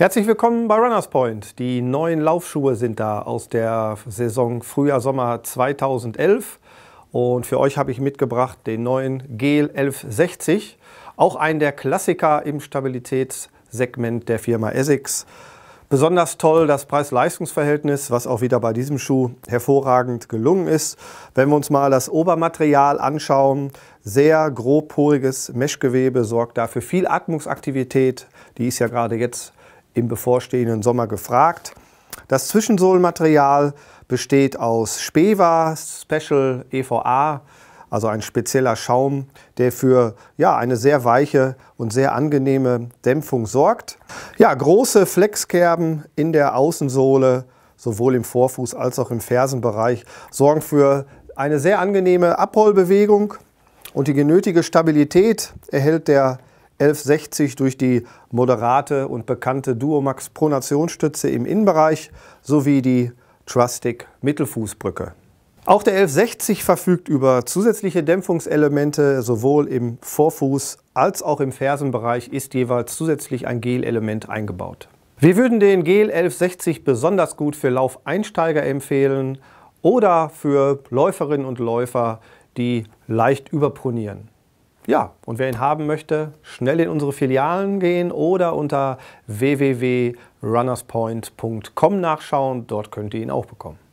Herzlich willkommen bei Runners Point. Die neuen Laufschuhe sind da aus der Saison Frühjahr-Sommer 2011. Und für euch habe ich mitgebracht den neuen Gel 1160. Auch ein der Klassiker im Stabilitätssegment der Firma Essex. Besonders toll das Preis-Leistungs-Verhältnis, was auch wieder bei diesem Schuh hervorragend gelungen ist. Wenn wir uns mal das Obermaterial anschauen, sehr grobporiges Meshgewebe sorgt dafür viel Atmungsaktivität. Die ist ja gerade jetzt im bevorstehenden Sommer gefragt. Das Zwischensohlmaterial besteht aus Speva Special EVA, also ein spezieller Schaum, der für ja, eine sehr weiche und sehr angenehme Dämpfung sorgt. Ja, große Flexkerben in der Außensohle, sowohl im Vorfuß als auch im Fersenbereich, sorgen für eine sehr angenehme Abrollbewegung und die genötige Stabilität erhält der 1160 durch die moderate und bekannte Duomax Pronationsstütze im Innenbereich sowie die Trustic Mittelfußbrücke. Auch der 1160 verfügt über zusätzliche Dämpfungselemente, sowohl im Vorfuß als auch im Fersenbereich ist jeweils zusätzlich ein Gel-Element eingebaut. Wir würden den Gel 1160 besonders gut für Laufeinsteiger empfehlen oder für Läuferinnen und Läufer, die leicht überpronieren. Ja, und wer ihn haben möchte, schnell in unsere Filialen gehen oder unter www.runnerspoint.com nachschauen. Dort könnt ihr ihn auch bekommen.